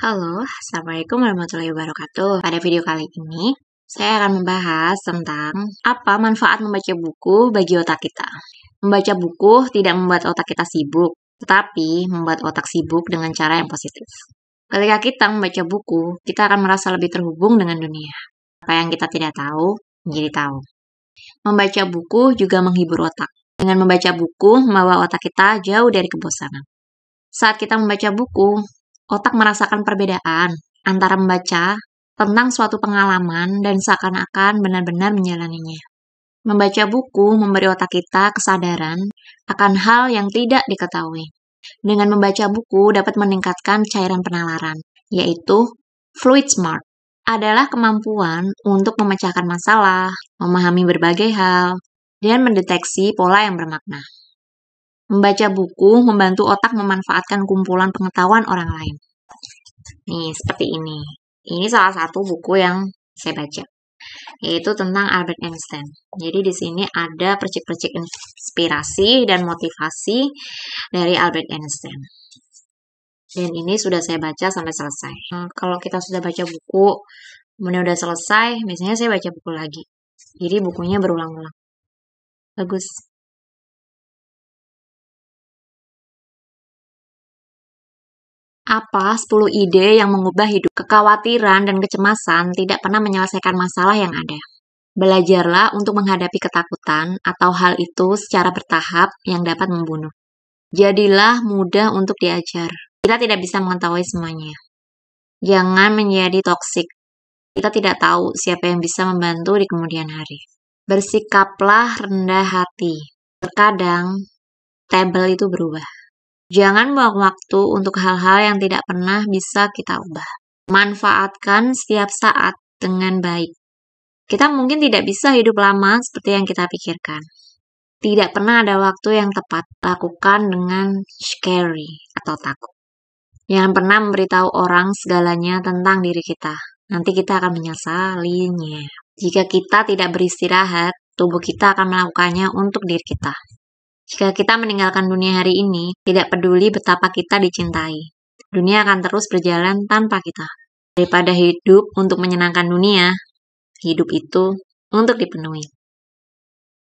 Halo, Assalamualaikum warahmatullahi wabarakatuh. Pada video kali ini, saya akan membahas tentang apa manfaat membaca buku bagi otak kita. Membaca buku tidak membuat otak kita sibuk, tetapi membuat otak sibuk dengan cara yang positif. Ketika kita membaca buku, kita akan merasa lebih terhubung dengan dunia. Apa yang kita tidak tahu, menjadi tahu. Membaca buku juga menghibur otak. Dengan membaca buku, membawa otak kita jauh dari kebosanan. Saat kita membaca buku, otak merasakan perbedaan antara membaca tentang suatu pengalaman dan seakan-akan benar-benar menjalaninya. Membaca buku memberi otak kita kesadaran akan hal yang tidak diketahui. Dengan membaca buku dapat meningkatkan cairan penalaran, yaitu fluid smart adalah kemampuan untuk memecahkan masalah, memahami berbagai hal, dan mendeteksi pola yang bermakna. Membaca buku membantu otak memanfaatkan kumpulan pengetahuan orang lain. Nih, seperti ini. Ini salah satu buku yang saya baca, yaitu tentang Albert Einstein. Jadi di sini ada percik-percik inspirasi dan motivasi dari Albert Einstein. Dan ini sudah saya baca sampai selesai. Nah, kalau kita sudah baca buku, kemudian udah selesai, biasanya saya baca buku lagi. Jadi bukunya berulang-ulang. Bagus. Apa 10 ide yang mengubah hidup? Kekhawatiran dan kecemasan tidak pernah menyelesaikan masalah yang ada. Belajarlah untuk menghadapi ketakutan atau hal itu secara bertahap yang dapat membunuh. Jadilah mudah untuk diajar. Kita tidak bisa mengetahui semuanya. Jangan menjadi toksik. Kita tidak tahu siapa yang bisa membantu di kemudian hari. Bersikaplah rendah hati. Terkadang, table itu berubah. Jangan buang waktu untuk hal-hal yang tidak pernah bisa kita ubah. Manfaatkan setiap saat dengan baik. Kita mungkin tidak bisa hidup lama seperti yang kita pikirkan. Tidak pernah ada waktu yang tepat. Lakukan dengan scary atau takut. Jangan pernah memberitahu orang segalanya tentang diri kita. Nanti kita akan menyesalinya. Jika kita tidak beristirahat, tubuh kita akan melakukannya untuk diri kita. Jika kita meninggalkan dunia hari ini, tidak peduli betapa kita dicintai, dunia akan terus berjalan tanpa kita. Daripada hidup untuk menyenangkan dunia, hidup itu untuk dipenuhi.